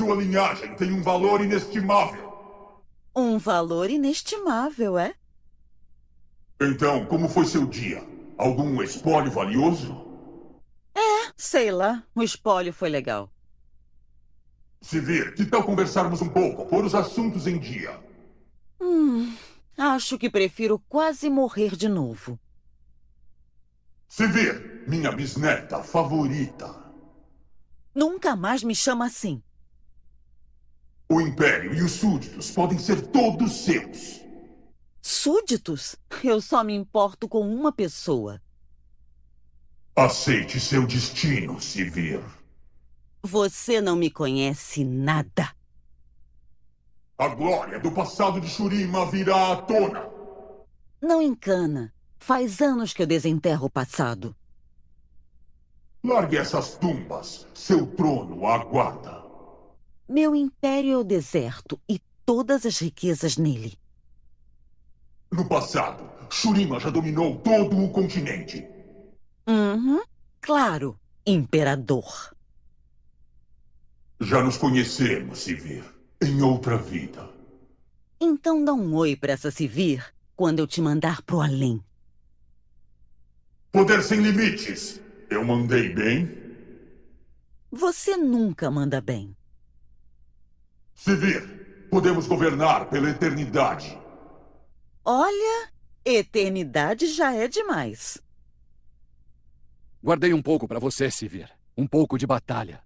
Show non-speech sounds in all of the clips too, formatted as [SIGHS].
Sua linhagem tem um valor inestimável. Um valor inestimável, é? Então, como foi seu dia? Algum espólio valioso? É, sei lá. O espólio foi legal. vir, que tal conversarmos um pouco, pôr os assuntos em dia? Hum, acho que prefiro quase morrer de novo. vir, minha bisneta favorita. Nunca mais me chama assim. O Império e os súditos podem ser todos seus. Súditos? Eu só me importo com uma pessoa. Aceite seu destino, se Você não me conhece nada. A glória do passado de Shurima virá à tona. Não encana. Faz anos que eu desenterro o passado. Largue essas tumbas. Seu trono aguarda. Meu império é o deserto e todas as riquezas nele. No passado, Shurima já dominou todo o continente. Uhum, claro, imperador. Já nos conhecemos, Sivir, em outra vida. Então dá um oi para essa Sivir quando eu te mandar pro além. Poder sem limites. Eu mandei bem? Você nunca manda bem. Se vir, podemos governar pela eternidade. Olha, eternidade já é demais. Guardei um pouco para você, Sivir. Um pouco de batalha.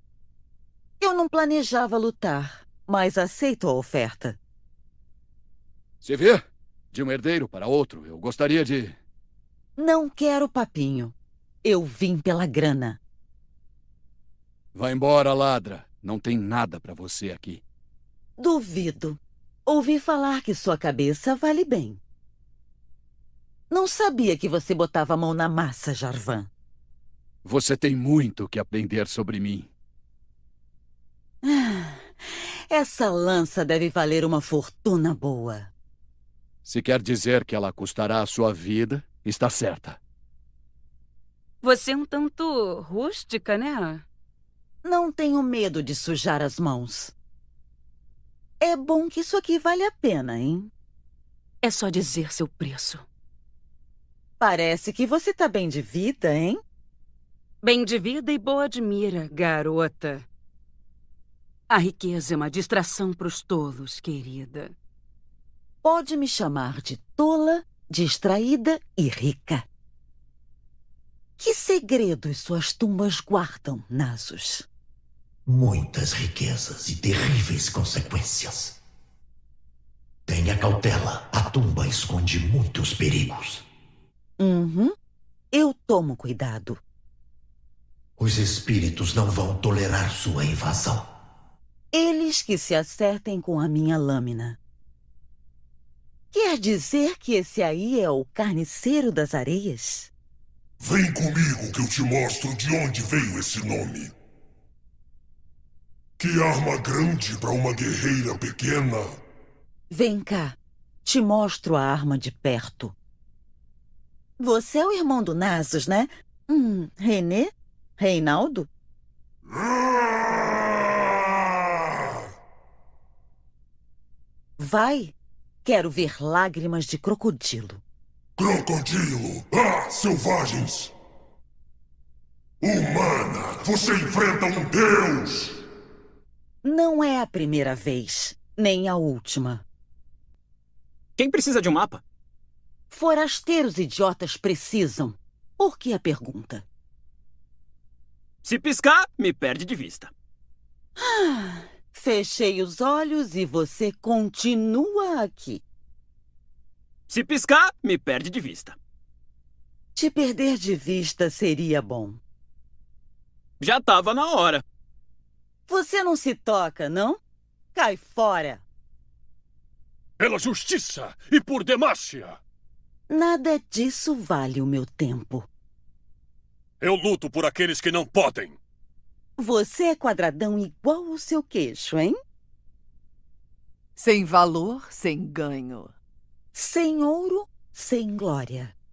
Eu não planejava lutar, mas aceito a oferta. Sivir, de um herdeiro para outro, eu gostaria de. Não quero papinho. Eu vim pela grana. Vá embora, ladra. Não tem nada para você aqui. Duvido. Ouvi falar que sua cabeça vale bem. Não sabia que você botava a mão na massa, Jarvan. Você tem muito que aprender sobre mim. Ah, essa lança deve valer uma fortuna boa. Se quer dizer que ela custará a sua vida, está certa. Você é um tanto rústica, né? Não tenho medo de sujar as mãos. É bom que isso aqui vale a pena, hein? É só dizer seu preço. Parece que você tá bem de vida, hein? Bem de vida e boa de mira, garota. A riqueza é uma distração para os tolos, querida. Pode me chamar de tola, distraída e rica. Que segredos suas tumbas guardam, Nasus? muitas riquezas e terríveis consequências. Tenha cautela, a tumba esconde muitos perigos. Uhum. Eu tomo cuidado. Os espíritos não vão tolerar sua invasão. Eles que se acertem com a minha lâmina. Quer dizer que esse aí é o carniceiro das areias? Vem comigo que eu te mostro de onde veio esse nome. Que arma grande para uma guerreira pequena! Vem cá. Te mostro a arma de perto. Você é o irmão do Nasus, né? Hum, René? Reinaldo? Ah! Vai! Quero ver lágrimas de crocodilo. Crocodilo! Ah, selvagens! Humana, você enfrenta um deus! Não é a primeira vez, nem a última. Quem precisa de um mapa? Forasteiros idiotas precisam. Por que a pergunta? Se piscar, me perde de vista. Ah, [SIGHS] fechei os olhos e você continua aqui. Se piscar, me perde de vista. Te perder de vista seria bom. Já estava na hora. Você não se toca, não? Cai fora! Pela justiça e por Demácia! Nada disso vale o meu tempo. Eu luto por aqueles que não podem. Você é quadradão igual o seu queixo, hein? Sem valor, sem ganho. Sem ouro, sem glória.